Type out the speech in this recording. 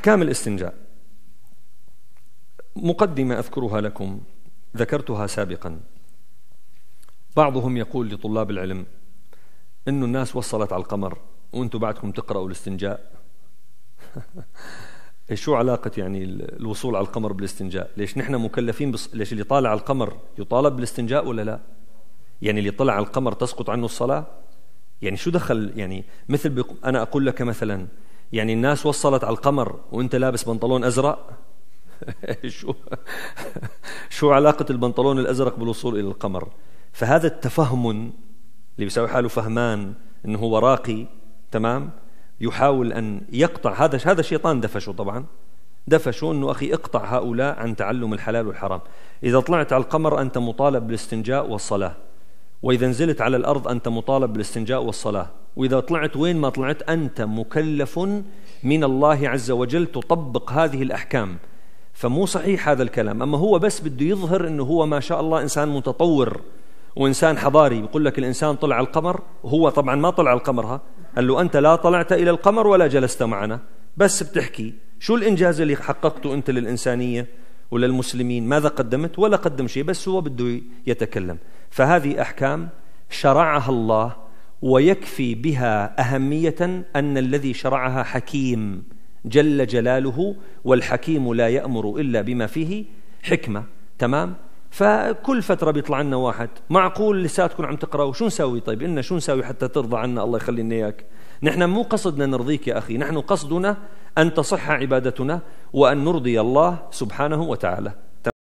أحكام الاستنجاء مقدمة أذكرها لكم ذكرتها سابقا بعضهم يقول لطلاب العلم إنه الناس وصلت على القمر وأنتم بعدكم تقرأوا الاستنجاء إيه، شو علاقة يعني الوصول على القمر بالاستنجاء ليش نحن مكلفين بص... ليش اللي طالع على القمر يطالب بالاستنجاء ولا لا يعني اللي طلع على القمر تسقط عنه الصلاة يعني شو دخل يعني مثل بق... أنا أقول لك مثلا يعني الناس وصلت على القمر وانت لابس بنطلون ازرق شو شو علاقه البنطلون الازرق بالوصول الى القمر فهذا التفهم اللي بيساوي حاله فهمان انه هو راقي تمام يحاول ان يقطع هذا هذا الشيطان دفشه طبعا دفشوا انه اخي اقطع هؤلاء عن تعلم الحلال والحرام، اذا طلعت على القمر انت مطالب بالاستنجاء والصلاه، وإذا نزلت على الأرض أنت مطالب بالاستنجاء والصلاة وإذا طلعت وين ما طلعت أنت مكلف من الله عز وجل تطبق هذه الأحكام فمو صحيح هذا الكلام أما هو بس بده يظهر أنه هو ما شاء الله إنسان متطور وإنسان حضاري يقول لك الإنسان طلع على القمر هو طبعا ما طلع على القمر ها قال له أنت لا طلعت إلى القمر ولا جلست معنا بس بتحكي شو الإنجاز اللي حققته أنت للإنسانية وللمسلمين ماذا قدمت ولا قدم شيء بس هو بده يتكلم فهذه أحكام شرعها الله ويكفي بها أهمية أن الذي شرعها حكيم جل جلاله والحكيم لا يأمر إلا بما فيه حكمة تمام فكل فترة بيطلع لنا واحد معقول لساتكم عم تقرأوا شو نسوي طيب إنا شو نسوي حتى ترضى عنا الله يخلي لنا إياك نحن مو قصدنا نرضيك يا أخي نحن قصدنا أن تصح عبادتنا وأن نرضي الله سبحانه وتعالى